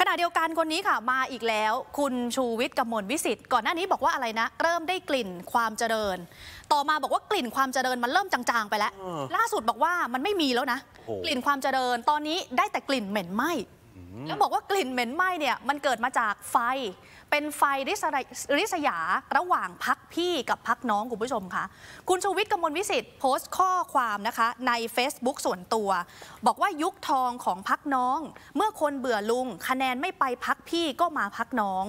ขณะเดียวกันคนนี้ค่ะมาอีกแล้ว คุณชูวิทย์กมลวิสิทธิ์ ก่อนหน้านี้บอกว่าอะไรนะ เริ่มได้กลิ่นความเจริญ ต่อมาบอกว่ากลิ่นความเจริญมันเริ่มจางๆไปแล้ว ล่าสุดบอกว่ามันไม่มีแล้วนะ กลิ่นความเจริญ ตอนนี้ได้แต่กลิ่นเหม็นไหม้แล้วบอกว่ากลิ่นเหม็นไหม้เนี่ยมันเกิดมาจากไฟ เป็นไฟริษยาระหว่างพักพี่กับพักน้องคุณผู้ชมคะคุณชูวิทย์กมลวิสิทธิ์โพสต์ข้อความนะคะ ใน Facebook ส่วนตัว บอกว่ายุคทองของพักน้อง เมื่อคนเบื่อลุง คะแนนไม่ไปพักพี่ก็มาพักน้อง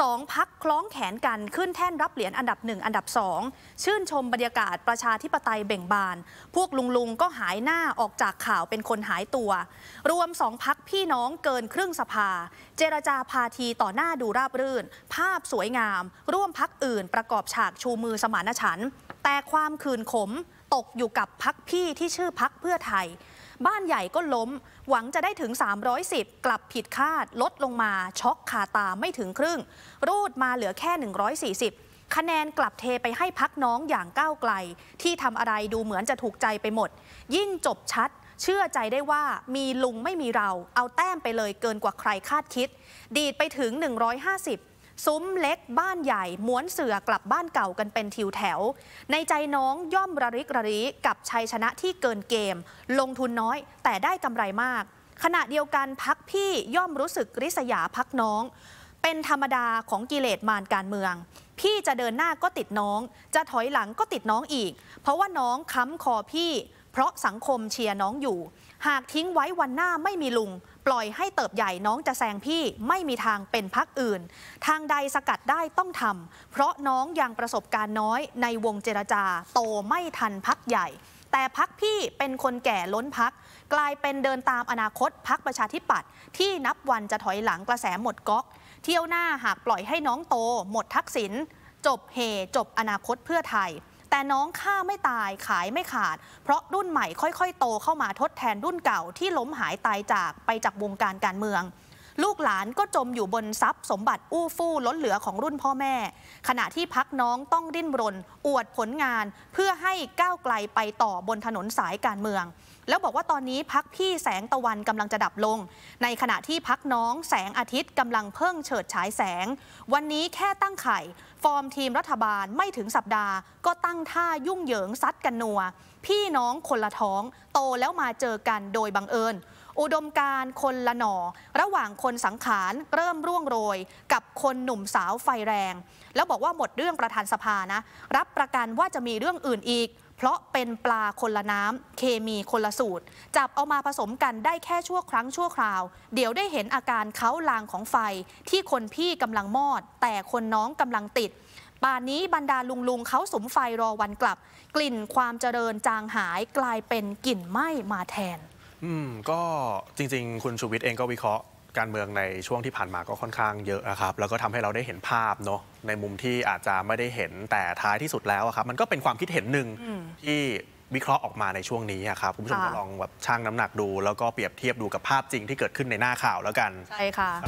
สองพักคล้องแขนกันขึ้นแท่นรับเหรียญอันดับหนึ่งอันดับสองชื่นชมบรรยากาศประชาธิปไตยเบ่งบานพวกลุงลุงก็หายหน้าออกจากข่าวเป็นคนหายตัว รวมสองพักพี่น้องเกินครึ่งสภา เจรจาพาทีต่อหน้าดูราบรื่น ภาพสวยงาม ร่วมพักอื่นประกอบฉากชูมือสมานฉันแต่ความคืนขมตกอยู่กับพักพี่ที่ชื่อพักเพื่อไทยบ้านใหญ่ก็ล้ม หวังจะได้ถึง 310 กลับผิดคาดลดลงมาช็อกขาตาไม่ถึงครึ่ง รูดมาเหลือแค่ 140 คะแนนกลับเทไปให้พักน้องอย่างก้าวไกล ที่ทำอะไรดูเหมือนจะถูกใจไปหมด ยิ่งจบชัด เชื่อใจได้ว่ามีลุงไม่มีเรา เอาแต้มไปเลยเกินกว่าใครคาดคิด ดีดไปถึง 150ซุ้มเล็กบ้านใหญ่ม้วนเสือกลับบ้านเก่ากันเป็นทิวแถว ในใจน้องย่อมระริกระริกับชัยชนะที่เกินเกม ลงทุนน้อย แต่ได้กำไรมาก ขณะเดียวกันพักพี่ย่อมรู้สึกริษยาพักน้อง เป็นธรรมดาของกิเลสมารการเมือง พี่จะเดินหน้าก็ติดน้อง จะถอยหลังก็ติดน้องอีก เพราะว่าน้องค้ำคอพี่ เพราะสังคมเชียร์น้องอยู่ หากทิ้งไว้วันหน้าไม่มีลุงปล่อยให้เติบใหญ่น้องจะแซงพี่ไม่มีทางเป็นพักอื่น ทางใดสกัดได้ต้องทำเพราะน้องยังประสบการณ์น้อยในวงเจรจา โตไม่ทันพักใหญ่ แต่พักพี่เป็นคนแก่ล้นพัก กลายเป็นเดินตามอนาคตพักประชาธิปัตย์ที่นับวันจะถอยหลังกระแสหมดก๊อก เที่ยวหน้าหากปล่อยให้น้องโต หมดทักษิณจบเฮจบอนาคตเพื่อไทยแต่น้องฆ่าไม่ตายขายไม่ขาด เพราะรุ่นใหม่ค่อย ๆ โตเข้ามาทดแทนรุ่นเก่าที่ล้มหายตายจากไปจากวงการการเมืองลูกหลานก็จมอยู่บนทรัพย์สมบัติอู้ฟู่ล้นเหลือของรุ่นพ่อแม่ ขณะที่พักน้องต้องดิ้นรน อวดผลงาน เพื่อให้ก้าวไกลไปต่อบนถนนสายการเมือง แล้วบอกว่าตอนนี้พักพี่แสงตะวันกำลังจะดับลง ในขณะที่พักน้องแสงอาทิตย์กำลังเพิ่งเฉิดฉายแสง วันนี้แค่ตั้งไข่ ฟอร์มทีมรัฐบาลไม่ถึงสัปดาห์ ก็ตั้งท่ายุ่งเหยิงซัดกันนัวพี่น้องคนละท้อง โตแล้วมาเจอกันโดยบังเอิญอุดมการคนละหนอระหว่างคนสังขารเริ่มร่วงโรยกับคนหนุ่มสาวไฟแรง แล้วบอกว่าหมดเรื่องประธานสภานะ รับประกันว่าจะมีเรื่องอื่นอีก เพราะเป็นปลาคนละน้ำเคมีคนละสูตร จับเอามาผสมกันได้แค่ชั่วครั้งชั่วคราว เดี๋ยวได้เห็นอาการเขาลางของไฟ ที่คนพี่กำลังมอดแต่คนน้องกำลังติดป่านนี้บรรดาลุงลุงเขาสมไฟรอวันกลับ กลิ่นความเจริญจางหายกลายเป็นกลิ่นไหม้มาแทนอืมก็จริง ๆ คุณชูวิทย์เองก็วิเคราะห์การเมืองในช่วงที่ผ่านมาก็ค่อนข้างเยอะนะครับ แล้วก็ทำให้เราได้เห็นภาพเนาะในมุมที่อาจจะไม่ได้เห็นแต่ท้ายที่สุดแล้วครับมันก็เป็นความคิดเห็นหนึ่งที่วิเคราะห์ออกมาในช่วงนี้ครับคุณผู้ชมลองแบบชั่งน้ำหนักดู แล้วก็เปรียบเทียบดูกับภาพจริงที่เกิดขึ้นในหน้าข่าวแล้วกันใช่ค่ะ